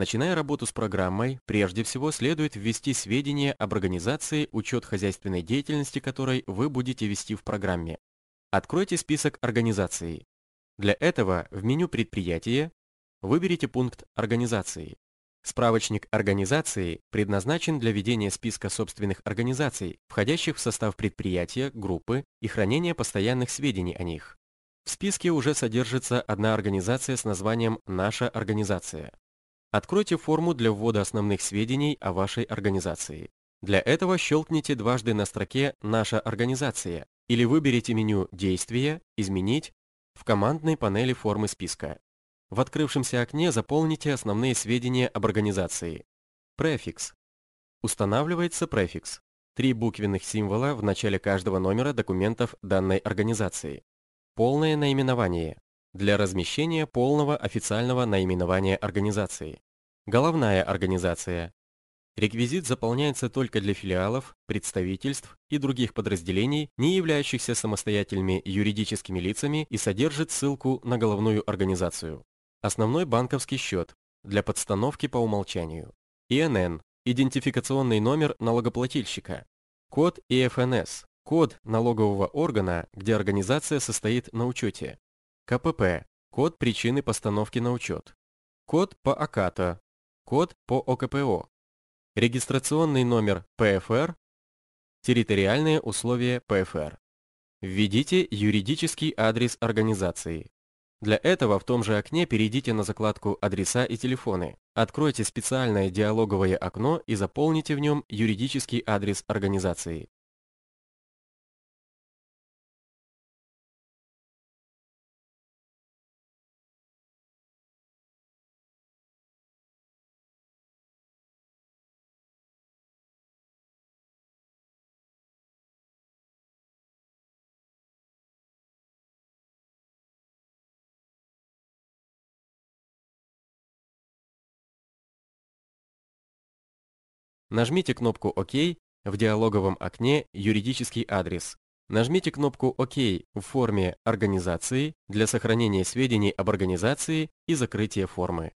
Начиная работу с программой, прежде всего следует ввести сведения об организации, учет хозяйственной деятельности которой вы будете вести в программе. Откройте список организаций. Для этого в меню «Предприятие» выберите пункт «Организации». Справочник организации предназначен для ведения списка собственных организаций, входящих в состав предприятия, группы и хранения постоянных сведений о них. В списке уже содержится одна организация с названием «Наша организация». Откройте форму для ввода основных сведений о вашей организации. Для этого щелкните дважды на строке «Наша организация» или выберите меню «Действия», «Изменить» в командной панели формы списка. В открывшемся окне заполните основные сведения об организации. Префикс. Устанавливается префикс. Три буквенных символа в начале каждого номера документов данной организации. Полное наименование для размещения полного официального наименования организации. Головная организация. Реквизит заполняется только для филиалов, представительств и других подразделений, не являющихся самостоятельными юридическими лицами и содержит ссылку на головную организацию. Основной банковский счет для подстановки по умолчанию. ИНН – идентификационный номер налогоплательщика. Код ИФНС – код налогового органа, где организация состоит на учете. КПП – код причины постановки на учет. Код по АКАТО. А. Код по ОКПО. Регистрационный номер ПФР. Территориальные условия ПФР. Введите юридический адрес организации. Для этого в том же окне перейдите на закладку «Адреса и телефоны», откройте специальное диалоговое окно и заполните в нем юридический адрес организации. Нажмите кнопку «Ок» в диалоговом окне «Юридический адрес». Нажмите кнопку «Ок» в форме «Организации» для сохранения сведений об организации и закрытия формы.